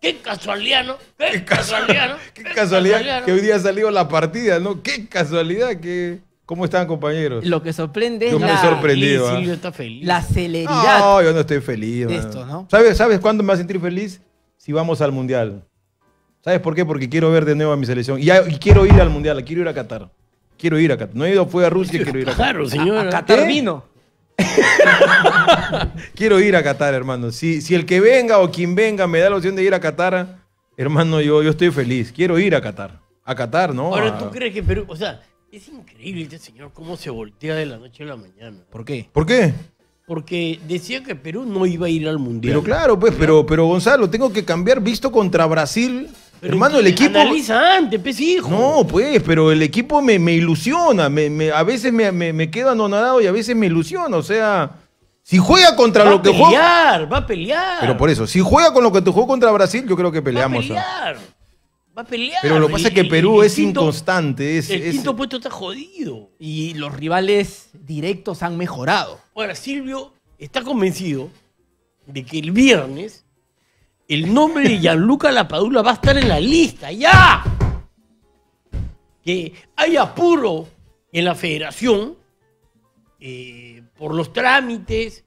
Qué casualidad, ¿no? Qué, casualidad, Qué, casualidad, que hoy día ha salido la partida, ¿no? Qué casualidad que... ¿Cómo están, compañeros? Lo que sorprende es que sorprendido, Silvio está feliz. la celeridad. No, yo no estoy feliz. ¿no? ¿Sabes, ¿Sabes cuándo me va a sentir feliz? Si vamos al Mundial. ¿Sabes por qué? Porque quiero ver de nuevo a mi selección. Y, quiero ir al Mundial, quiero ir a Qatar. Quiero ir a Qatar. No he ido, fue a Rusia, quiero ir a Qatar. Claro, señor. A, Qatar ¿Eh? vino. Quiero ir a Qatar, hermano. Si, si el que venga o quien venga me da la opción de ir a Qatar, hermano, yo, yo estoy feliz. Quiero ir a Qatar. A Qatar, ¿no? Ahora, ¿tú crees que Perú, o sea, es increíble este señor cómo se voltea de la noche a la mañana. ¿Por qué? ¿Por qué? Porque decía que Perú no iba a ir al Mundial. Pero claro, pues, pero, pero Gonzalo, tengo que cambiar visto contra Brasil Hermano, el equipo. No, pues, pero el equipo me, ilusiona. a veces me, quedo anonadado y a veces me ilusiona. O sea, si juega contra lo que juega. Va a pelear, va a pelear. Pero por eso, si juega con lo que tú jugó contra Brasil, yo creo que peleamos. Va a pelear. Va a pelear. Pero lo que pasa es que Perú es inconstante. el quinto puesto está jodido. Y los rivales directos han mejorado. Ahora, Silvio está convencido de que el viernes el nombre de Gianluca Lapadula va a estar en la lista, ya. Que hay apuro en la federación eh, por los trámites,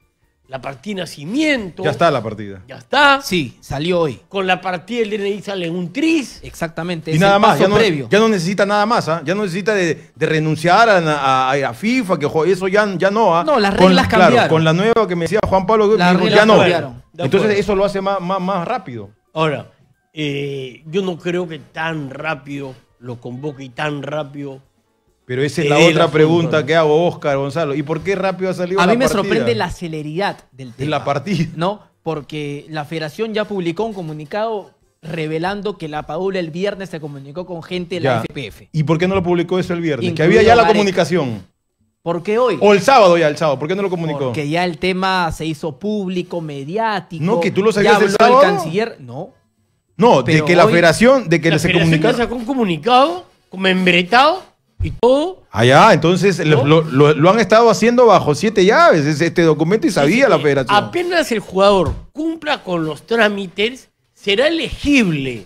la partida de nacimiento. Ya está la partida. Ya está. Sí, salió hoy. Con la partida del DNI sale un tris. Exactamente. Y nada más, ya no, necesita nada más, ¿ah? ya no necesita de, renunciar a, la FIFA, que eso ya, ya no. ¿ah? No, las reglas cambiaron. con la nueva que me decía Juan Pablo, las ya no. Cambiaron. Entonces eso lo hace más, más, rápido. Ahora, eh, yo no creo que tan rápido lo convoque y tan rápido. Pero esa es la otra pregunta que hago, Oscar Gonzalo. ¿Y por qué rápido ha salido? A mí me sorprende la celeridad del tema. En la partida. ¿No? Porque la federación ya publicó un comunicado revelando que la Paula el viernes se comunicó con gente de la FPF. ¿Y por qué no lo publicó eso el viernes? que había ya la comunicación. ¿Por qué hoy. O el sábado ya, el sábado. ¿Por qué no lo comunicó? Porque ya el tema se hizo público, mediático. No, que tú lo sabías el sábado. El canciller, no. No, de que la federación, de que se comunicó. sacó un comunicado, como embretado y todo. Ah, entonces lo, han estado haciendo bajo siete llaves este documento y sabía la federación. Apenas el jugador cumpla con los trámites, será elegible.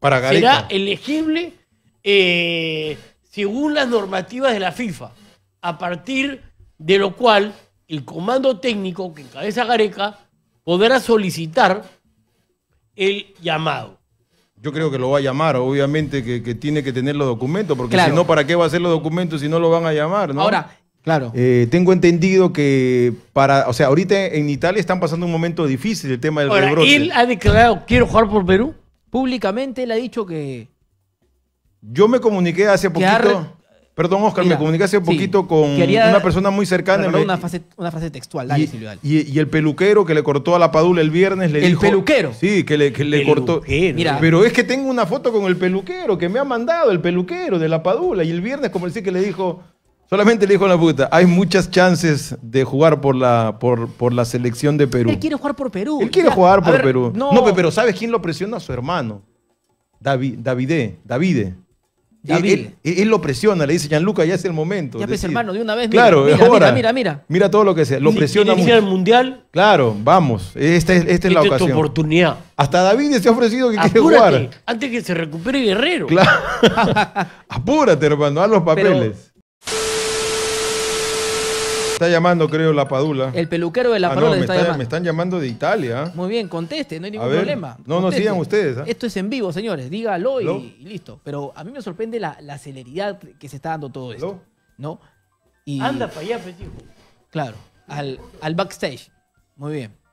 Para Gareca. Será elegible eh, según las normativas de la FIFA, a partir de lo cual el comando técnico que encabeza Gareca podrá solicitar el llamado. Yo creo que lo va a llamar, obviamente que, tiene que tener los documentos, porque si no, ¿para qué va a hacer los documentos si no lo van a llamar? Ahora, Claro. Eh, tengo entendido que para, o sea, ahorita en Italia están pasando un momento difícil el tema del rebrote. Él ha declarado quiero jugar por Perú. Públicamente él ha dicho que yo me comuniqué hace poquito. Perdón, Oscar, me comuniqué hace poquito con una persona muy cercana. una, frase, una frase textual, y, el peluquero que le cortó a la padula el viernes le ¿El peluquero? Sí, que le, que le cortó. Pero es que tengo una foto con el peluquero que me ha mandado el peluquero de la padula. Y el viernes, como decía que le dijo, solamente le dijo a la puta, hay muchas chances de jugar por la, por, la selección de Perú. Él quiere jugar por Perú. Él quiere jugar por Perú. No. pero ¿sabes quién lo presiona? su hermano. David, Davide, Davide. Él, él, lo presiona, le dice, Gianluca, ya es el momento. Ya ves, pues, hermano, de una vez. Mira, mira, mira, mira, todo lo que sea. Lo presiona mucho. el mundial? Claro, vamos. Esta es, la ocasión. oportunidad. Hasta David se ha ofrecido que quiere jugar. Antes que se recupere Guerrero. Claro. Apúrate, hermano, haz los papeles está llamando, creo, la Padula. El peluquero de la ah, Padula me está, llamando. Me están llamando de Italia. ¿ah? Muy bien, conteste, no hay ningún problema. No, no sigan ustedes. ¿ah? Esto es en vivo, señores, dígalo y, listo. Pero a mí me sorprende la, celeridad que se está dando todo esto. ¿No? Anda para allá, pues, hijo. Claro, al backstage. Muy bien.